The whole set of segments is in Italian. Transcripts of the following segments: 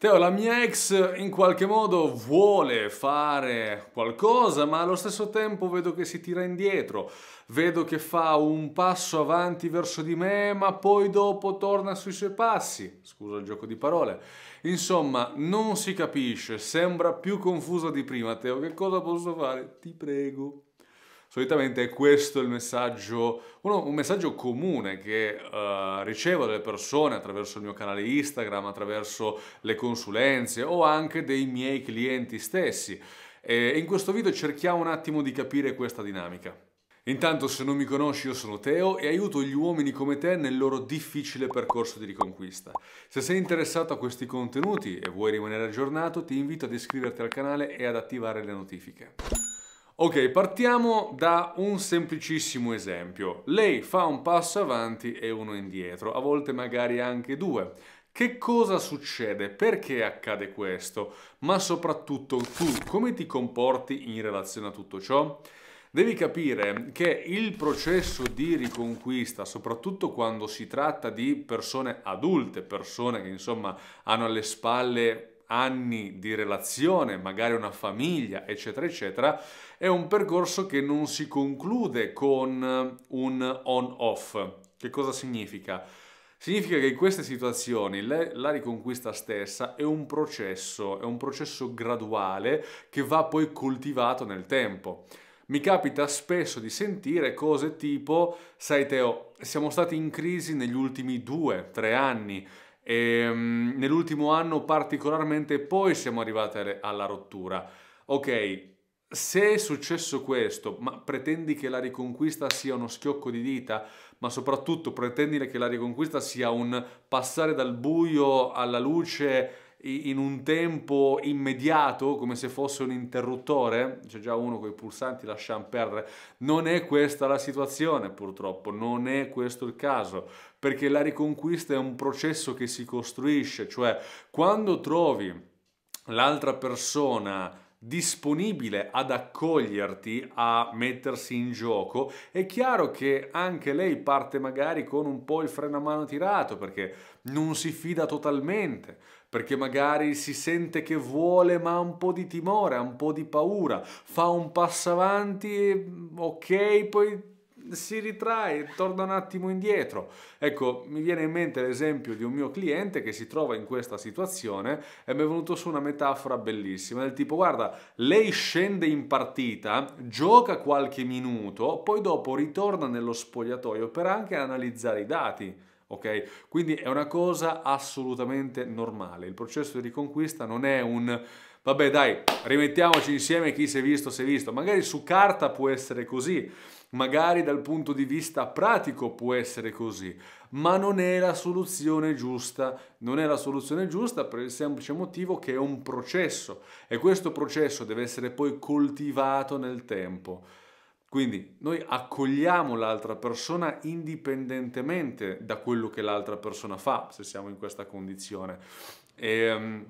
Teo, la mia ex in qualche modo vuole fare qualcosa, ma allo stesso tempo vedo che si tira indietro, vedo che fa un passo avanti verso di me, ma poi dopo torna sui suoi passi. Scusa il gioco di parole. Insomma, non si capisce, sembra più confusa di prima, Teo. Che cosa posso fare? Ti prego. Solitamente è questo il messaggio, uno, un messaggio comune che uh, ricevo dalle persone attraverso il mio canale Instagram, attraverso le consulenze o anche dei miei clienti stessi. E in questo video cerchiamo un attimo di capire questa dinamica. Intanto se non mi conosci io sono Teo e aiuto gli uomini come te nel loro difficile percorso di riconquista. Se sei interessato a questi contenuti e vuoi rimanere aggiornato ti invito ad iscriverti al canale e ad attivare le notifiche. Ok, partiamo da un semplicissimo esempio. Lei fa un passo avanti e uno indietro, a volte magari anche due. Che cosa succede? Perché accade questo? Ma soprattutto tu come ti comporti in relazione a tutto ciò? Devi capire che il processo di riconquista, soprattutto quando si tratta di persone adulte, persone che insomma hanno alle spalle anni di relazione, magari una famiglia, eccetera, eccetera, è un percorso che non si conclude con eh, un on-off. Che cosa significa? Significa che in queste situazioni la riconquista stessa è un processo, è un processo graduale che va poi coltivato nel tempo. Mi capita spesso di sentire cose tipo, sai Teo, siamo stati in crisi negli ultimi due, tre anni, e, um, nell'ultimo anno particolarmente poi siamo arrivati alla rottura. Ok, se è successo questo, ma pretendi che la riconquista sia uno schiocco di dita, ma soprattutto pretendi che la riconquista sia un passare dal buio alla luce in un tempo immediato, come se fosse un interruttore, c'è già uno con i pulsanti, lasciamo perdere. Non è questa la situazione, purtroppo, non è questo il caso, perché la riconquista è un processo che si costruisce, cioè quando trovi l'altra persona disponibile ad accoglierti, a mettersi in gioco, è chiaro che anche lei parte magari con un po' il freno a mano tirato perché non si fida totalmente perché magari si sente che vuole ma ha un po' di timore, ha un po' di paura, fa un passo avanti, ok, poi si ritrae, torna un attimo indietro. Ecco, mi viene in mente l'esempio di un mio cliente che si trova in questa situazione e mi è venuto su una metafora bellissima del tipo guarda, lei scende in partita, gioca qualche minuto, poi dopo ritorna nello spogliatoio per anche analizzare i dati ok? Quindi è una cosa assolutamente normale. Il processo di riconquista non è un vabbè dai, rimettiamoci insieme chi si è visto, si è visto. Magari su carta può essere così, magari dal punto di vista pratico può essere così, ma non è la soluzione giusta. Non è la soluzione giusta per il semplice motivo che è un processo e questo processo deve essere poi coltivato nel tempo. Quindi noi accogliamo l'altra persona indipendentemente da quello che l'altra persona fa, se siamo in questa condizione. E, ehm,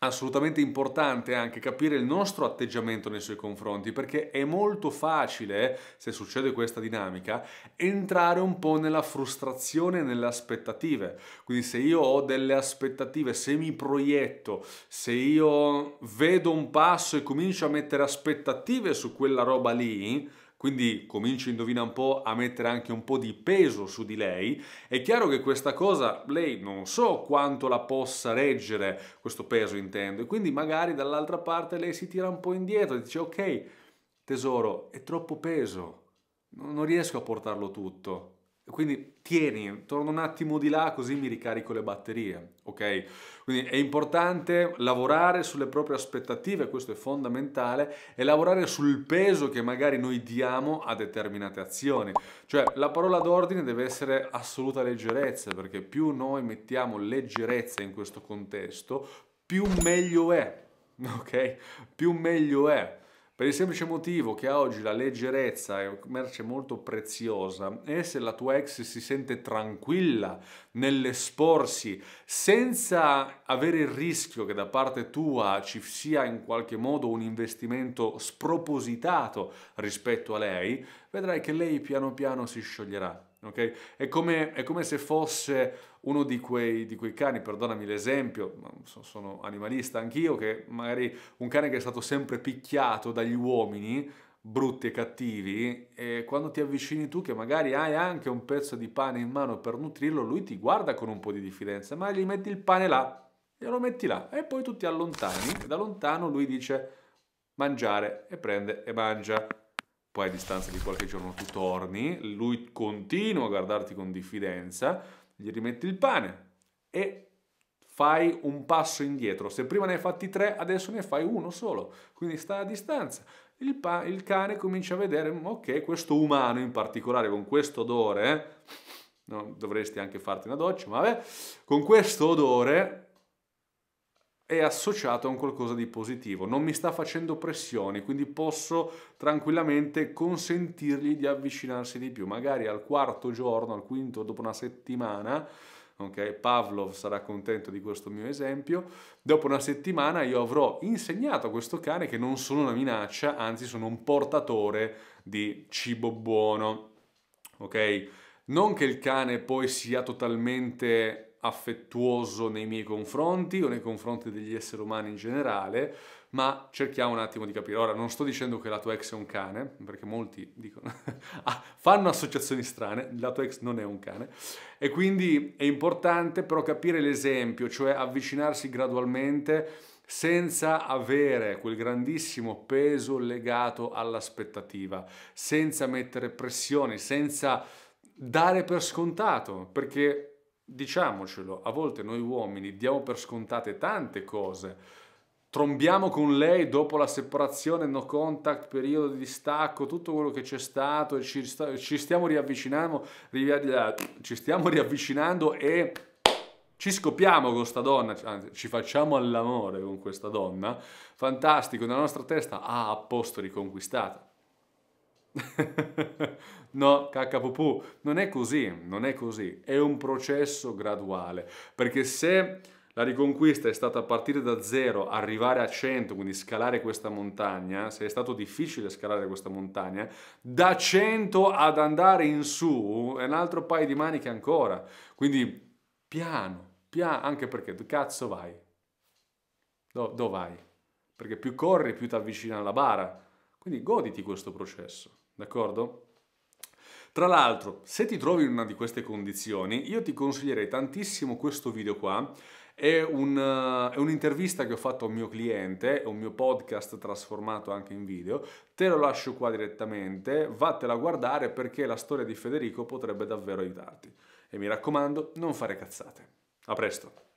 assolutamente importante anche capire il nostro atteggiamento nei suoi confronti perché è molto facile, eh, se succede questa dinamica, entrare un po' nella frustrazione e nelle aspettative. Quindi se io ho delle aspettative, se mi proietto, se io vedo un passo e comincio a mettere aspettative su quella roba lì, quindi comincio, indovina un po', a mettere anche un po' di peso su di lei. È chiaro che questa cosa lei non so quanto la possa reggere, questo peso intendo, e quindi magari dall'altra parte lei si tira un po' indietro e dice ok, tesoro, è troppo peso, non riesco a portarlo tutto. Quindi tieni, torno un attimo di là così mi ricarico le batterie, ok? Quindi è importante lavorare sulle proprie aspettative, questo è fondamentale, e lavorare sul peso che magari noi diamo a determinate azioni. Cioè la parola d'ordine deve essere assoluta leggerezza, perché più noi mettiamo leggerezza in questo contesto, più meglio è, ok? Più meglio è per il semplice motivo che oggi la leggerezza è una merce molto preziosa e se la tua ex si sente tranquilla nell'esporsi senza avere il rischio che da parte tua ci sia in qualche modo un investimento spropositato rispetto a lei, vedrai che lei piano piano si scioglierà. Okay? È, come, è, come, se fosse uno di quei, di quei cani, perdonami l'esempio, sono animalista anch'io, che magari un cane che è stato sempre picchiato dagli uomini, brutti e cattivi, e quando ti avvicini tu, che magari hai anche un pezzo di pane in mano per nutrirlo, lui ti guarda con un po' di diffidenza, ma gli metti il pane là, glielo metti là, e poi tu ti allontani, e da lontano lui dice mangiare, e prende e mangia poi a distanza di qualche giorno tu torni, lui continua a guardarti con diffidenza, gli rimetti il pane e fai un passo indietro. Se prima ne hai fatti tre, adesso ne fai uno solo, quindi sta a distanza. Il, pa- il cane comincia a vedere, mm, ok, questo umano in particolare con questo odore, eh, no, dovresti anche farti una doccia, ma vabbè, con questo odore è associato a un qualcosa di positivo, non mi sta facendo pressioni, quindi posso tranquillamente consentirgli di avvicinarsi di più, magari al quarto giorno, al quinto, dopo una settimana. Ok, Pavlov sarà contento di questo mio esempio. Dopo una settimana io avrò insegnato a questo cane che non sono una minaccia, anzi sono un portatore di cibo buono. Ok? Non che il cane poi sia totalmente affettuoso nei miei confronti o nei confronti degli esseri umani in generale, ma cerchiamo un attimo di capire. Ora, non sto dicendo che la tua ex è un cane, perché molti dicono, ah, fanno associazioni strane, la tua ex non è un cane, e quindi è importante però capire l'esempio, cioè avvicinarsi gradualmente senza avere quel grandissimo peso legato all'aspettativa, senza mettere pressioni, senza dare per scontato, perché diciamocelo, a volte noi uomini diamo per scontate tante cose. Trombiamo con lei dopo la separazione, no contact, periodo di distacco, tutto quello che c'è stato, e ci, sta, ci stiamo riavvicinando, ci stiamo riavvicinando e ci scopiamo con questa donna, anzi ci facciamo all'amore con questa donna, fantastico, nella nostra testa, ah, a posto riconquistata. no, cacca non è così, non è così, è un processo graduale, perché se la riconquista è stata partire da zero, arrivare a 100, quindi scalare questa montagna, se è stato difficile scalare questa montagna, da 100 ad andare in su è un altro paio di maniche ancora, quindi piano, piano, anche perché cazzo vai? Dove do vai? Perché più corri, più ti avvicina alla bara quindi goditi questo processo, d'accordo? Tra l'altro, se ti trovi in una di queste condizioni, io ti consiglierei tantissimo questo video qua. È, un, eh, è un'intervista che ho fatto a un mio cliente, è un mio podcast trasformato anche in video. Te lo lascio qua direttamente, vattela a guardare perché la storia di Federico potrebbe davvero aiutarti. E mi raccomando, non fare cazzate. A presto!